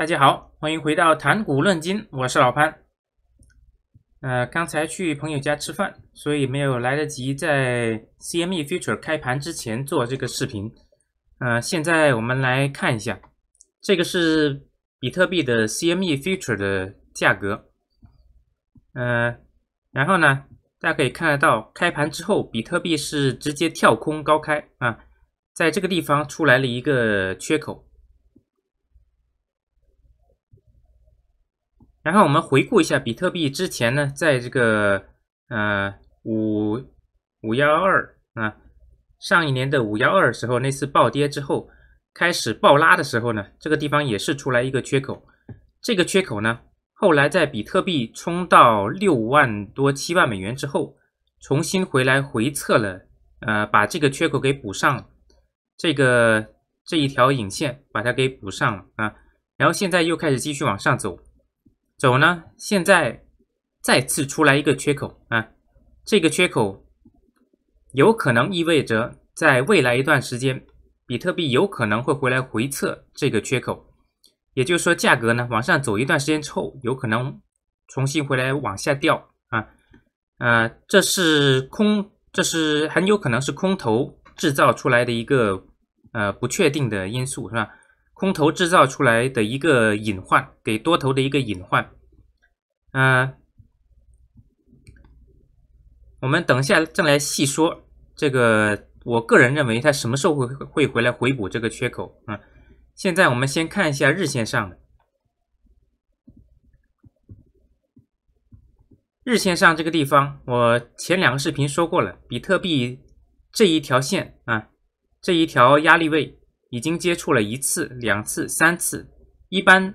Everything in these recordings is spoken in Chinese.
大家好，欢迎回到谈古论今，我是老潘。呃，刚才去朋友家吃饭，所以没有来得及在 CME Future 开盘之前做这个视频。呃，现在我们来看一下，这个是比特币的 CME Future 的价格。呃，然后呢，大家可以看得到，开盘之后比特币是直接跳空高开啊，在这个地方出来了一个缺口。然后我们回顾一下比特币之前呢，在这个呃五五幺二啊，上一年的五幺二时候那次暴跌之后，开始暴拉的时候呢，这个地方也是出来一个缺口。这个缺口呢，后来在比特币冲到六万多、七万美元之后，重新回来回测了，呃，把这个缺口给补上，这个这一条引线把它给补上了啊。然后现在又开始继续往上走。走呢？现在再次出来一个缺口啊，这个缺口有可能意味着在未来一段时间，比特币有可能会回来回测这个缺口，也就是说，价格呢往上走一段时间之后，有可能重新回来往下掉啊呃，这是空，这是很有可能是空头制造出来的一个呃不确定的因素，是吧？空头制造出来的一个隐患，给多头的一个隐患。啊，我们等一下再来细说这个。我个人认为它什么时候会会回来回补这个缺口？啊，现在我们先看一下日线上的。日线上这个地方，我前两个视频说过了，比特币这一条线啊，这一条压力位。已经接触了一次、两次、三次，一般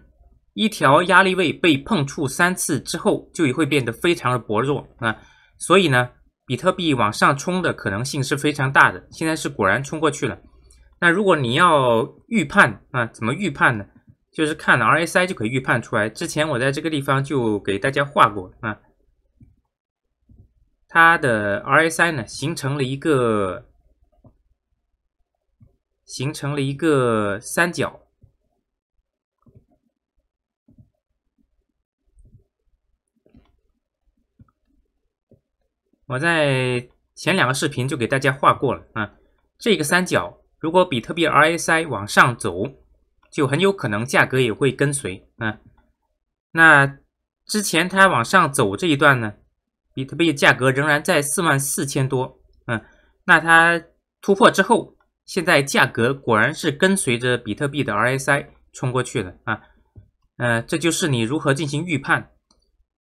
一条压力位被碰触三次之后，就会变得非常的薄弱啊。所以呢，比特币往上冲的可能性是非常大的。现在是果然冲过去了。那如果你要预判啊，怎么预判呢？就是看 RSI 就可以预判出来。之前我在这个地方就给大家画过啊，它的 RSI 呢形成了一个。形成了一个三角，我在前两个视频就给大家画过了啊。这个三角，如果比特币 RSI 往上走，就很有可能价格也会跟随啊。那之前它往上走这一段呢，比特币价格仍然在四万四千多，嗯，那它突破之后。现在价格果然是跟随着比特币的 RSI 冲过去了啊，呃，这就是你如何进行预判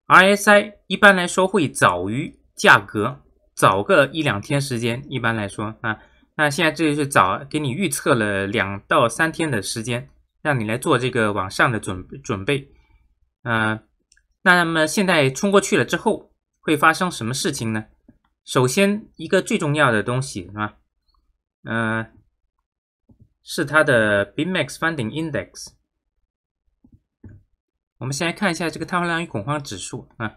，RSI 一般来说会早于价格早个一两天时间，一般来说啊，那现在这就是早给你预测了两到三天的时间，让你来做这个往上的准准备，啊，那么现在冲过去了之后会发生什么事情呢？首先一个最重要的东西是吧？呃，是它的 b i m a x Funding Index。我们先来看一下这个贪婪与恐慌指数啊，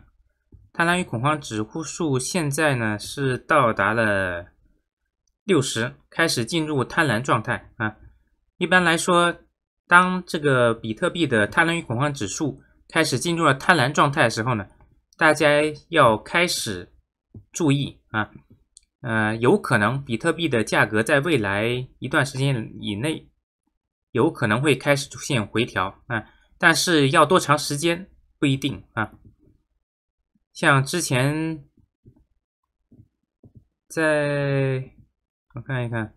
贪婪与恐慌指数现在呢是到达了六十，开始进入贪婪状态啊。一般来说，当这个比特币的贪婪与恐慌指数开始进入了贪婪状态的时候呢，大家要开始注意啊。呃，有可能比特币的价格在未来一段时间以内有可能会开始出现回调啊，但是要多长时间不一定啊。像之前，在我看一看，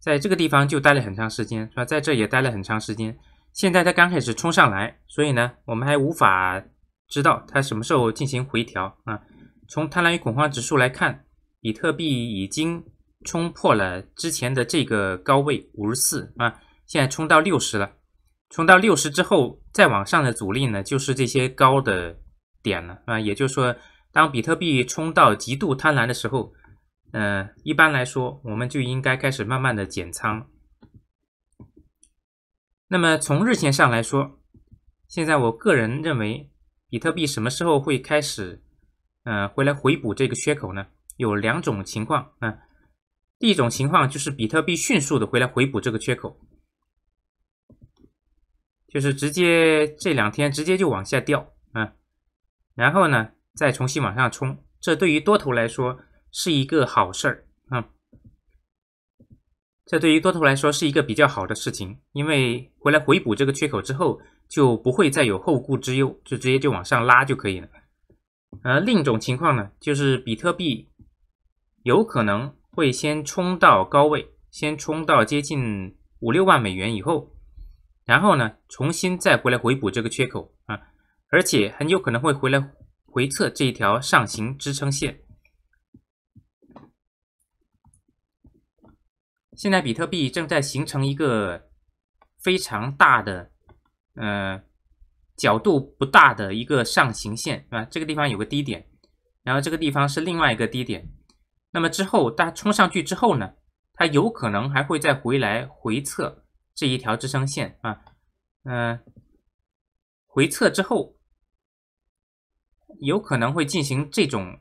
在这个地方就待了很长时间，是吧？在这也待了很长时间。现在它刚开始冲上来，所以呢，我们还无法知道它什么时候进行回调啊。从贪婪与恐慌指数来看。比特币已经冲破了之前的这个高位五十四啊，现在冲到六十了。冲到六十之后再往上的阻力呢，就是这些高的点了啊。也就是说，当比特币冲到极度贪婪的时候，呃，一般来说我们就应该开始慢慢的减仓。那么从日线上来说，现在我个人认为，比特币什么时候会开始呃回来回补这个缺口呢？有两种情况啊，第一种情况就是比特币迅速的回来回补这个缺口，就是直接这两天直接就往下掉啊，然后呢再重新往上冲，这对于多头来说是一个好事儿啊，这对于多头来说是一个比较好的事情，因为回来回补这个缺口之后就不会再有后顾之忧，就直接就往上拉就可以了。而另一种情况呢就是比特币。有可能会先冲到高位，先冲到接近五六万美元以后，然后呢，重新再回来回补这个缺口啊，而且很有可能会回来回测这一条上行支撑线。现在比特币正在形成一个非常大的，呃，角度不大的一个上行线，啊，这个地方有个低点，然后这个地方是另外一个低点。那么之后，它冲上去之后呢，它有可能还会再回来回测这一条支撑线啊，嗯，回测之后，有可能会进行这种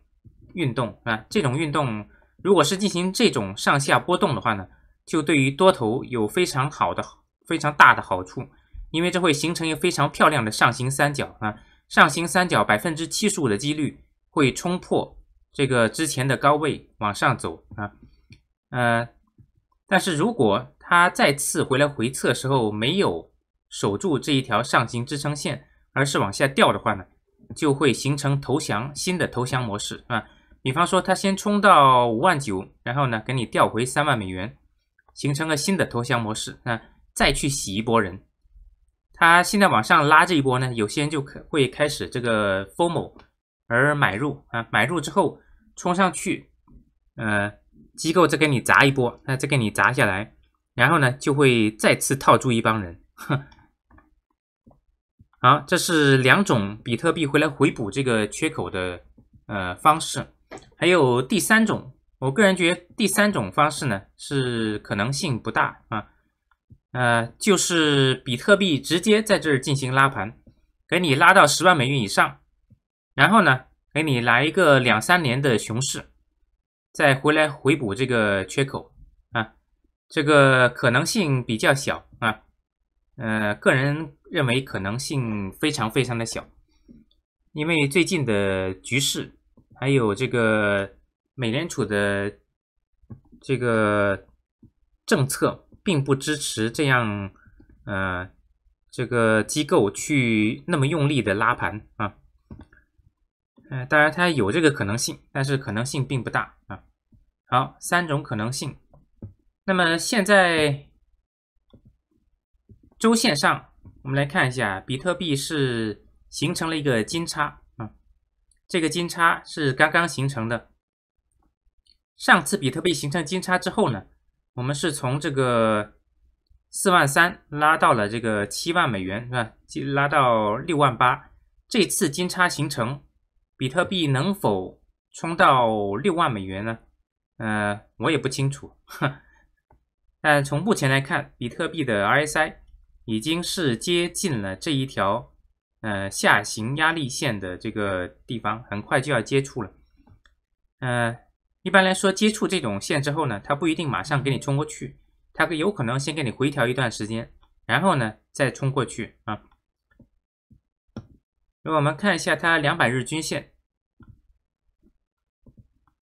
运动啊，这种运动如果是进行这种上下波动的话呢，就对于多头有非常好的、非常大的好处，因为这会形成一个非常漂亮的上行三角啊，上行三角百分之七十五的几率会冲破。这个之前的高位往上走啊，呃，但是如果它再次回来回测时候没有守住这一条上行支撑线，而是往下掉的话呢，就会形成投降新的投降模式啊。比方说，它先冲到五万九，然后呢给你调回三万美元，形成个新的投降模式啊，再去洗一波人。它现在往上拉这一波呢，有些人就可会开始这个 formal 而买入啊，买入之后。冲上去，呃，机构再给你砸一波，那再给你砸下来，然后呢，就会再次套住一帮人。哼。好，这是两种比特币回来回补这个缺口的呃方式。还有第三种，我个人觉得第三种方式呢是可能性不大啊，呃，就是比特币直接在这儿进行拉盘，给你拉到十万美元以上，然后呢？给你来一个两三年的熊市，再回来回补这个缺口啊，这个可能性比较小啊。呃，个人认为可能性非常非常的小，因为最近的局势还有这个美联储的这个政策，并不支持这样，呃，这个机构去那么用力的拉盘啊。当然，它有这个可能性，但是可能性并不大啊。好，三种可能性。那么现在周线上，我们来看一下，比特币是形成了一个金叉啊。这个金叉是刚刚形成的。上次比特币形成金叉之后呢，我们是从这个四万三拉到了这个七万美元是吧？拉到六万八。这次金叉形成。比特币能否冲到六万美元呢？呃，我也不清楚。但从目前来看，比特币的 RSI 已经是接近了这一条呃下行压力线的这个地方，很快就要接触了。呃，一般来说，接触这种线之后呢，它不一定马上给你冲过去，它有可能先给你回调一段时间，然后呢再冲过去啊。我们看一下它两百日均线，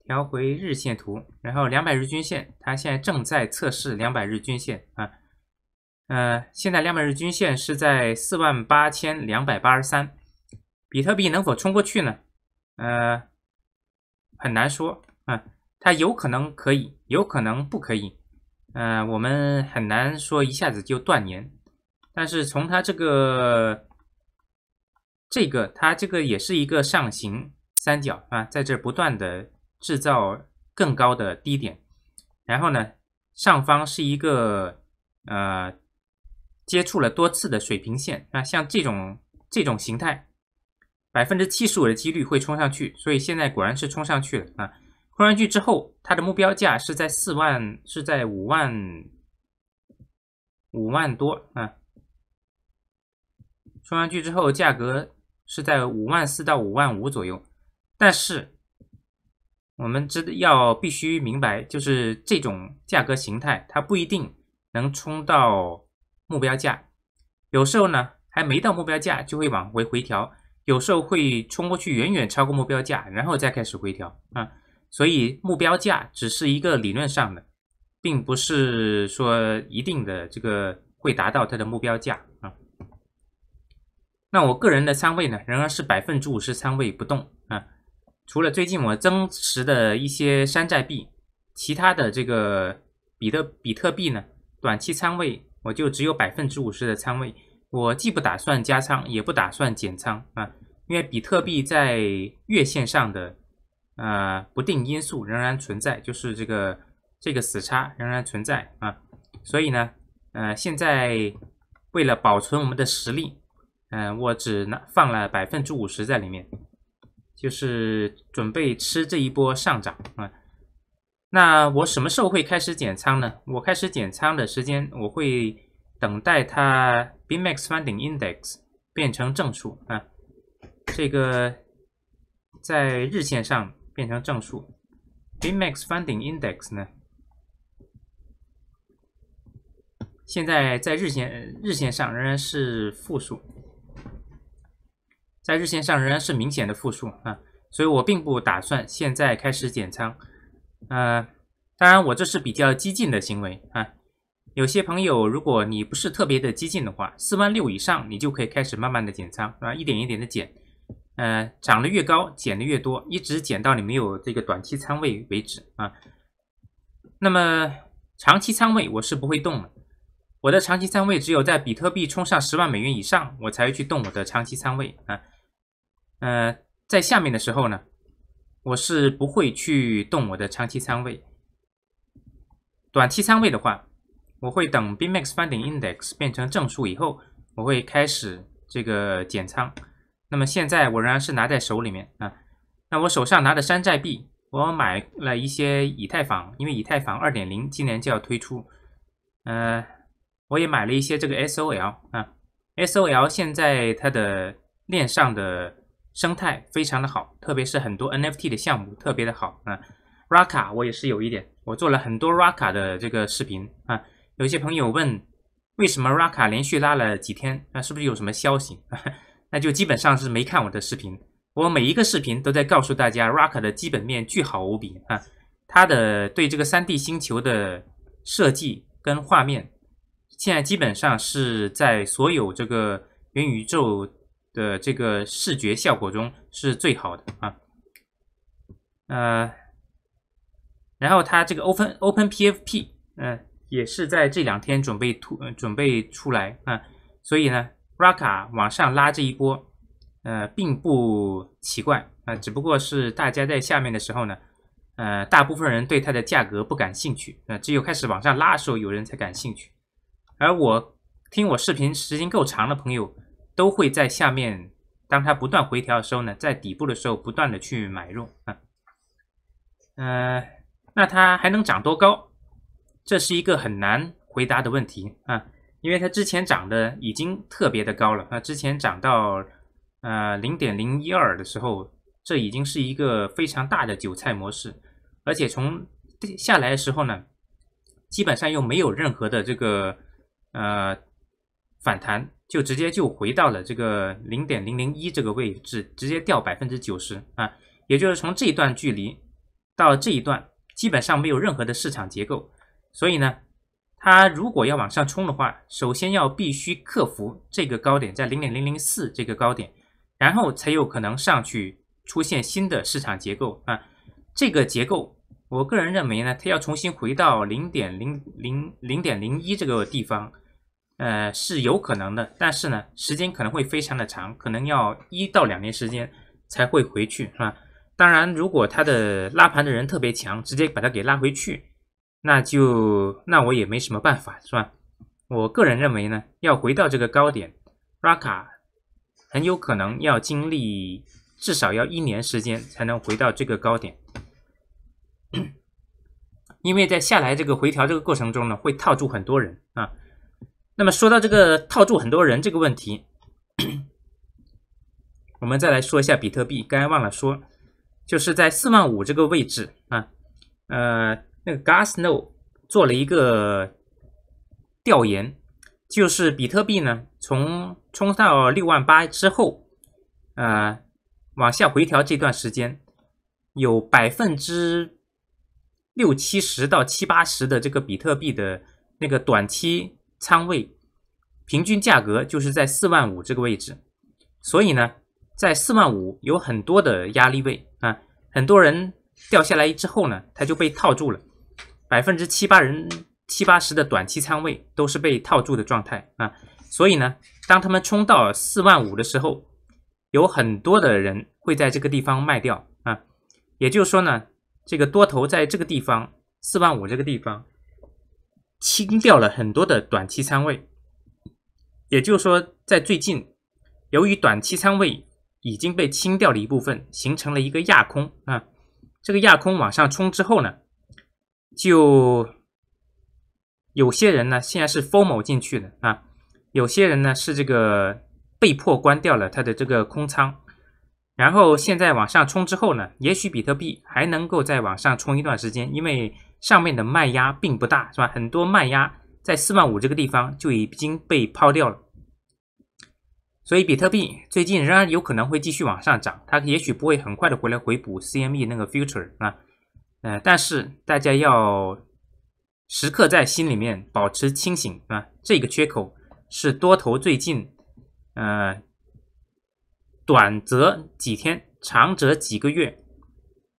调回日线图，然后两百日均线，它现在正在测试两百日均线啊，呃，现在两百日均线是在四万八千两百八十三，比特币能否冲过去呢？呃，很难说啊，它有可能可以，有可能不可以，呃，我们很难说一下子就断言，但是从它这个。这个它这个也是一个上行三角啊，在这不断的制造更高的低点，然后呢，上方是一个呃接触了多次的水平线啊，像这种这种形态，百分之七十五的几率会冲上去，所以现在果然是冲上去了啊，冲上去之后，它的目标价是在四万，是在五万五万多啊，冲上去之后价格。是在五万四到五万五左右，但是我们知要必须明白，就是这种价格形态，它不一定能冲到目标价。有时候呢，还没到目标价就会往回回调；有时候会冲过去远远超过目标价，然后再开始回调啊。所以目标价只是一个理论上的，并不是说一定的这个会达到它的目标价。那我个人的仓位呢，仍然是百分之五十仓位不动啊。除了最近我增持的一些山寨币，其他的这个比特比特币呢，短期仓位我就只有百分之五十的仓位。我既不打算加仓，也不打算减仓啊，因为比特币在月线上的呃不定因素仍然存在，就是这个这个死叉仍然存在啊。所以呢，呃，现在为了保存我们的实力。嗯，我只拿放了百分之五十在里面，就是准备吃这一波上涨啊。那我什么时候会开始减仓呢？我开始减仓的时间，我会等待它 Bmax Funding Index 变成正数啊。这个在日线上变成正数，Bmax Funding Index 呢，现在在日线日线上仍然是负数。在日线上仍然是明显的负数啊，所以我并不打算现在开始减仓，呃，当然我这是比较激进的行为啊。有些朋友，如果你不是特别的激进的话，四万六以上你就可以开始慢慢的减仓，啊，一点一点的减，呃，涨的越高减的越多，一直减到你没有这个短期仓位为止啊。那么长期仓位我是不会动的，我的长期仓位只有在比特币冲上十万美元以上，我才会去动我的长期仓位啊。呃，在下面的时候呢，我是不会去动我的长期仓位。短期仓位的话，我会等 BMax Funding Index 变成正数以后，我会开始这个减仓。那么现在我仍然是拿在手里面啊。那我手上拿的山寨币，我买了一些以太坊，因为以太坊二点零今年就要推出。呃，我也买了一些这个 SOL 啊，SOL 现在它的链上的。生态非常的好，特别是很多 NFT 的项目特别的好啊。Raca 我也是有一点，我做了很多 Raca 的这个视频啊。有些朋友问，为什么 Raca 连续拉了几天？那是不是有什么消息？那就基本上是没看我的视频。我每一个视频都在告诉大家，Raca 的基本面巨好无比啊。它的对这个三 D 星球的设计跟画面，现在基本上是在所有这个元宇宙。的这个视觉效果中是最好的啊，呃，然后它这个 open open pfp 呃也是在这两天准备突准备出来啊，所以呢 r a k a 往上拉这一波呃并不奇怪啊，只不过是大家在下面的时候呢，呃，大部分人对它的价格不感兴趣啊，只有开始往上拉的时候有人才感兴趣，而我听我视频时间够长的朋友。都会在下面，当它不断回调的时候呢，在底部的时候不断的去买入啊，呃，那它还能涨多高？这是一个很难回答的问题啊，因为它之前涨的已经特别的高了，那之前涨到呃零点零一二的时候，这已经是一个非常大的韭菜模式，而且从下来的时候呢，基本上又没有任何的这个呃反弹。就直接就回到了这个零点零零一这个位置，直接掉百分之九十啊，也就是从这一段距离到这一段基本上没有任何的市场结构，所以呢，它如果要往上冲的话，首先要必须克服这个高点，在零点零零四这个高点，然后才有可能上去出现新的市场结构啊，这个结构，我个人认为呢，它要重新回到零点零零零点零一这个地方。呃，是有可能的，但是呢，时间可能会非常的长，可能要一到两年时间才会回去，是吧？当然，如果它的拉盘的人特别强，直接把它给拉回去，那就那我也没什么办法，是吧？我个人认为呢，要回到这个高点，拉卡很有可能要经历至少要一年时间才能回到这个高点，因为在下来这个回调这个过程中呢，会套住很多人啊。那么说到这个套住很多人这个问题，我们再来说一下比特币。刚才忘了说，就是在四万五这个位置啊，呃，那个 Gasno 做了一个调研，就是比特币呢从冲到六万八之后，呃，往下回调这段时间，有百分之六七十到七八十的这个比特币的那个短期。仓位平均价格就是在四万五这个位置，所以呢，在四万五有很多的压力位啊，很多人掉下来之后呢，他就被套住了，百分之七八人七八十的短期仓位都是被套住的状态啊，所以呢，当他们冲到四万五的时候，有很多的人会在这个地方卖掉啊，也就是说呢，这个多头在这个地方四万五这个地方。清掉了很多的短期仓位，也就是说，在最近，由于短期仓位已经被清掉了一部分，形成了一个压空啊。这个压空往上冲之后呢，就有些人呢，现在是 a 某进去的啊，有些人呢是这个被迫关掉了他的这个空仓，然后现在往上冲之后呢，也许比特币还能够再往上冲一段时间，因为。上面的卖压并不大，是吧？很多卖压在四万五这个地方就已经被抛掉了，所以比特币最近仍然有可能会继续往上涨，它也许不会很快的回来回补 CME 那个 future 啊，嗯，但是大家要时刻在心里面保持清醒啊，这个缺口是多头最近呃短则几天，长则几个月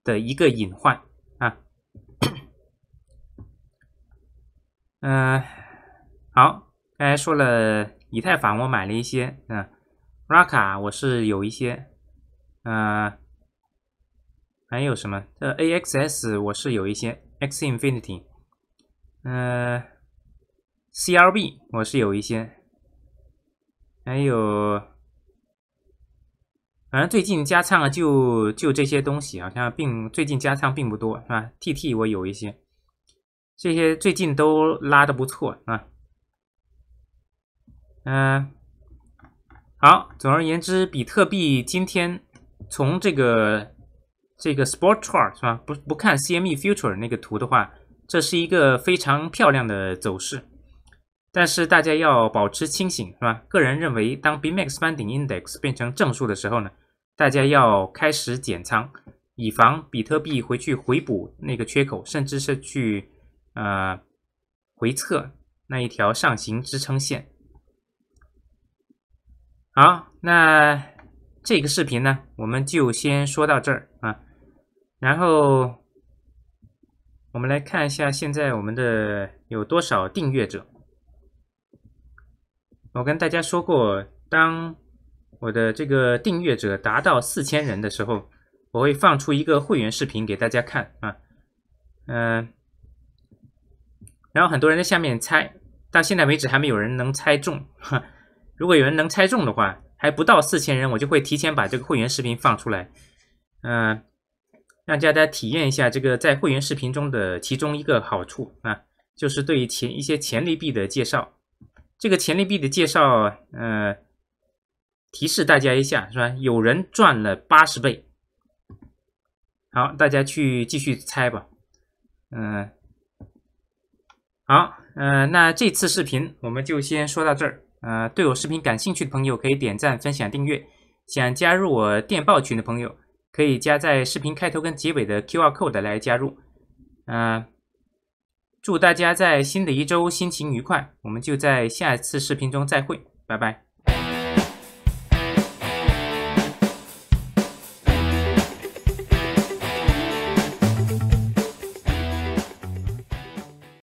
的一个隐患。嗯，好，刚才说了以太坊，我买了一些，嗯，RAC，我是有一些，嗯，还有什么？这 AXS 我是有一些，X Infinity，嗯，CLB 我是有一些，还有，反正最近加仓就就这些东西，好像并最近加仓并不多，是吧？TT 我有一些。这些最近都拉的不错啊，嗯，好，总而言之，比特币今天从这个这个 spot r chart 是吧？不不看 CME future 那个图的话，这是一个非常漂亮的走势。但是大家要保持清醒是吧？个人认为，当 BMAX f 顶 n d i n g Index 变成正数的时候呢，大家要开始减仓，以防比特币回去回补那个缺口，甚至是去。呃，回测那一条上行支撑线。好，那这个视频呢，我们就先说到这儿啊。然后我们来看一下现在我们的有多少订阅者。我跟大家说过，当我的这个订阅者达到四千人的时候，我会放出一个会员视频给大家看啊。嗯。然后很多人在下面猜，到现在为止还没有人能猜中。如果有人能猜中的话，还不到四千人，我就会提前把这个会员视频放出来，嗯，让大家体验一下这个在会员视频中的其中一个好处啊，就是对前一些潜力币的介绍。这个潜力币的介绍，呃，提示大家一下是吧？有人赚了八十倍。好，大家去继续猜吧，嗯。好，呃，那这次视频我们就先说到这儿。呃，对我视频感兴趣的朋友可以点赞、分享、订阅。想加入我电报群的朋友，可以加在视频开头跟结尾的 QR code 来加入。啊，祝大家在新的一周心情愉快。我们就在下一次视频中再会，拜拜。